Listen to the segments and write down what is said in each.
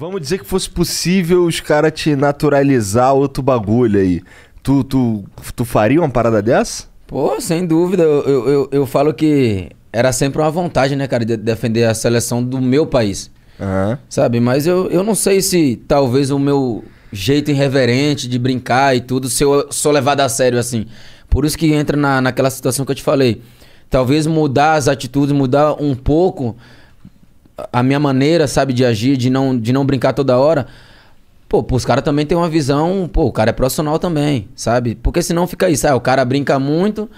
Vamos dizer que fosse possível os caras te naturalizar outro bagulho aí. Tu, tu, tu faria uma parada dessa? Pô, sem dúvida. Eu, eu, eu, eu falo que era sempre uma vontade, né, cara, de defender a seleção do meu país. Uhum. Sabe? Mas eu, eu não sei se talvez o meu jeito irreverente de brincar e tudo, se eu sou levado a sério assim. Por isso que entra na, naquela situação que eu te falei. Talvez mudar as atitudes, mudar um pouco a minha maneira, sabe, de agir, de não, de não brincar toda hora. Pô, os caras também tem uma visão, pô, o cara é profissional também, sabe? Porque senão fica isso, ah, o cara brinca muito,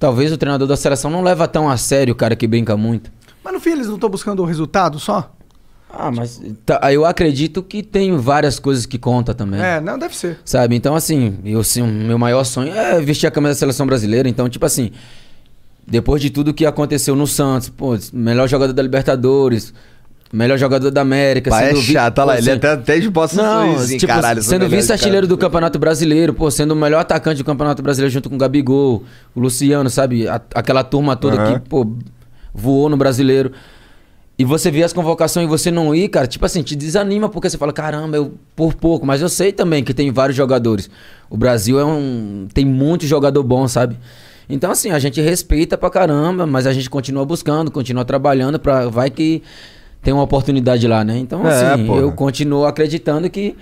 talvez o treinador da seleção não leva tão a sério o cara que brinca muito. Mas no fim eles não estão buscando o resultado só? Ah, mas tá, eu acredito que tem várias coisas que conta também. É, não, deve ser. Sabe? Então, assim, eu, assim, meu maior sonho é vestir a camisa da seleção brasileira. Então, tipo assim, depois de tudo que aconteceu no Santos, pô, melhor jogador da Libertadores, melhor jogador da América. Pai é sendo é vi... chato, pô, lá, assim... ele até, até esboça não, sorriso, tipo, caralho. Sendo vice-artilheiro do Campeonato Brasileiro, pô, sendo o melhor atacante do Campeonato Brasileiro junto com o Gabigol, o Luciano, sabe? A, aquela turma toda uhum. que, pô, voou no Brasileiro. E você vê as convocações e você não ir, cara, tipo assim, te desanima porque você fala, caramba, eu por pouco. Mas eu sei também que tem vários jogadores. O Brasil é um. tem muito jogador bom, sabe? Então, assim, a gente respeita pra caramba, mas a gente continua buscando, continua trabalhando pra. Vai que tem uma oportunidade lá, né? Então, é, assim, porra. eu continuo acreditando que,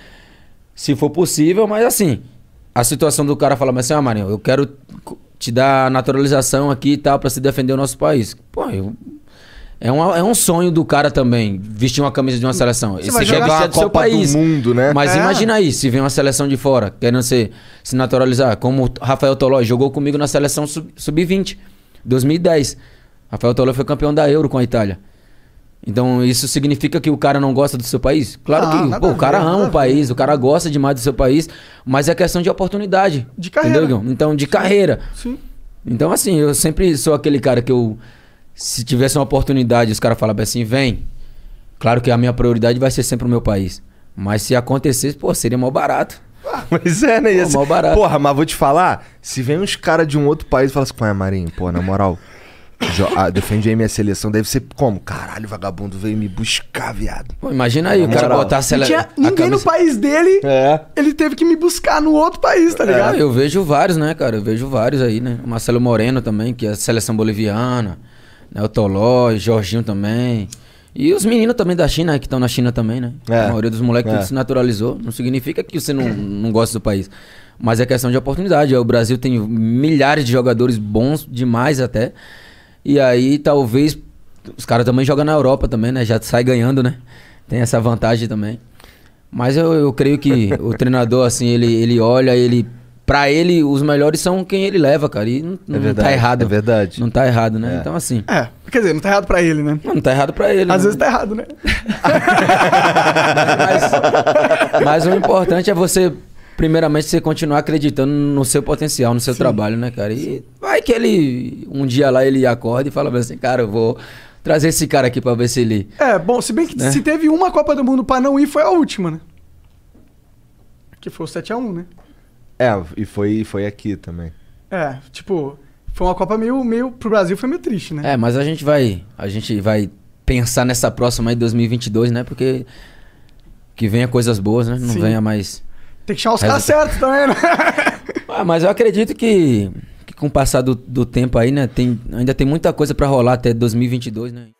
se for possível, mas assim, a situação do cara fala, mas assim, ah, Marinho, eu quero te dar naturalização aqui e tal, pra se defender o nosso país. Pô, eu é um, é um sonho do cara também, vestir uma camisa de uma seleção. Você, Você quer vestir a do Copa país, do Mundo, né? Mas é. imagina aí, se vem uma seleção de fora, querendo se, se naturalizar. Como Rafael Tolói jogou comigo na seleção sub-20, 2010. Rafael Tolói foi campeão da Euro com a Itália. Então, isso significa que o cara não gosta do seu país? Claro ah, que pô, o cara ama o país, ver. o cara gosta demais do seu país, mas é questão de oportunidade. De carreira. Entendeu? Então, de Sim. carreira. Sim. Então, assim, eu sempre sou aquele cara que eu se tivesse uma oportunidade, os caras falavam assim, vem. Claro que a minha prioridade vai ser sempre o meu país. Mas se acontecesse, pô, seria mal barato. Ah, mas é, né? Pô, assim, mal barato. Porra, mas vou te falar, se vem uns caras de um outro país e falam assim, pô, é, Marinho, pô, na moral, ah, defende aí minha seleção, deve ser como? Caralho, vagabundo veio me buscar, viado. Pô, imagina aí, o cara botar a seleção. Não tinha ninguém no país dele, é. ele teve que me buscar no outro país, tá é. ligado? É, eu vejo vários, né, cara? Eu vejo vários aí, né? O Marcelo Moreno também, que é a seleção boliviana. Né? O Toló, o Jorginho também. E os meninos também da China, que estão na China também, né? É. A maioria dos moleques é. se naturalizou. Não significa que você não, não gosta do país. Mas é questão de oportunidade. O Brasil tem milhares de jogadores bons demais até. E aí talvez os caras também jogam na Europa também, né? Já sai ganhando, né? Tem essa vantagem também. Mas eu, eu creio que o treinador, assim, ele, ele olha, ele para ele, os melhores são quem ele leva, cara. E não, é verdade, não tá errado. É verdade. Não tá errado, né? É. Então, assim. É, quer dizer, não tá errado pra ele, né? Não, não tá errado pra ele. Às né? vezes tá errado, né? mas, mas o importante é você primeiramente você continuar acreditando no seu potencial, no seu Sim. trabalho, né, cara? E vai que ele um dia lá ele acorda e fala assim, cara, eu vou trazer esse cara aqui para ver se ele. É, bom, se bem que né? se teve uma Copa do Mundo para não ir, foi a última, né? Que foi o 7 a 1, né? É, e foi, foi aqui também. É, tipo, foi uma Copa meio, meio. Pro Brasil foi meio triste, né? É, mas a gente vai. A gente vai pensar nessa próxima aí, 2022, né? Porque. Que venha coisas boas, né? Não Sim. venha mais. Tem que chamar os caras certos também, né? Ah, mas eu acredito que, que com o passar do, do tempo aí, né? Tem, ainda tem muita coisa para rolar até 2022, né?